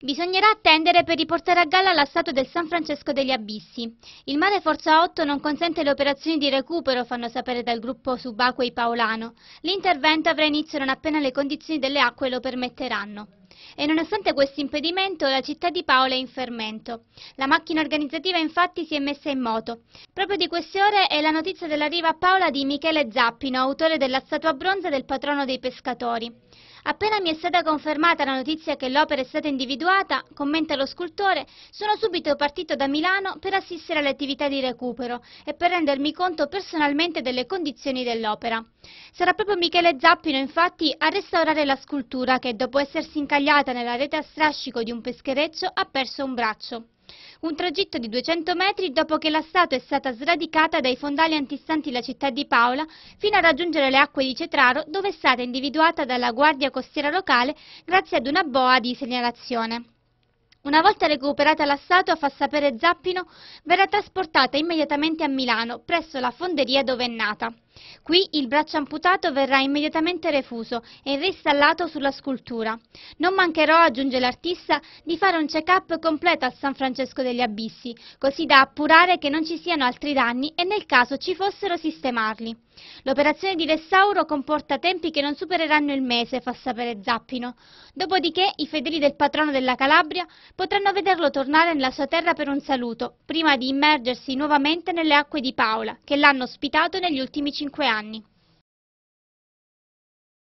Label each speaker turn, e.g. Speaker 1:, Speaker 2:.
Speaker 1: Bisognerà attendere per riportare a galla l'assalto del San Francesco degli Abissi. Il mare Forza 8 non consente le operazioni di recupero, fanno sapere dal gruppo Subacquei Paolano. L'intervento avrà inizio non appena le condizioni delle acque lo permetteranno. E nonostante questo impedimento, la città di Paola è in fermento. La macchina organizzativa infatti si è messa in moto. Proprio di queste ore è la notizia dell'arrivo a Paola di Michele Zappino, autore della statua bronza del patrono dei pescatori. Appena mi è stata confermata la notizia che l'opera è stata individuata, commenta lo scultore, sono subito partito da Milano per assistere alle attività di recupero e per rendermi conto personalmente delle condizioni dell'opera. Sarà proprio Michele Zappino infatti a restaurare la scultura che dopo essersi incagliata nella rete a strascico di un peschereccio ha perso un braccio. Un tragitto di 200 metri dopo che la statua è stata sradicata dai fondali antistanti la città di Paola fino a raggiungere le acque di Cetraro dove è stata individuata dalla guardia costiera locale grazie ad una boa di segnalazione. Una volta recuperata la statua, fa sapere Zappino, verrà trasportata immediatamente a Milano, presso la fonderia dove è nata. Qui il braccio amputato verrà immediatamente refuso e reinstallato sulla scultura. Non mancherò, aggiunge l'artista, di fare un check-up completo al San Francesco degli Abissi, così da appurare che non ci siano altri danni e nel caso ci fossero sistemarli. L'operazione di restauro comporta tempi che non supereranno il mese, fa sapere Zappino. Dopodiché i fedeli del patrono della Calabria potranno vederlo tornare nella sua terra per un saluto, prima di immergersi nuovamente nelle acque di Paola, che l'hanno ospitato negli ultimi cinque anni cinque anni.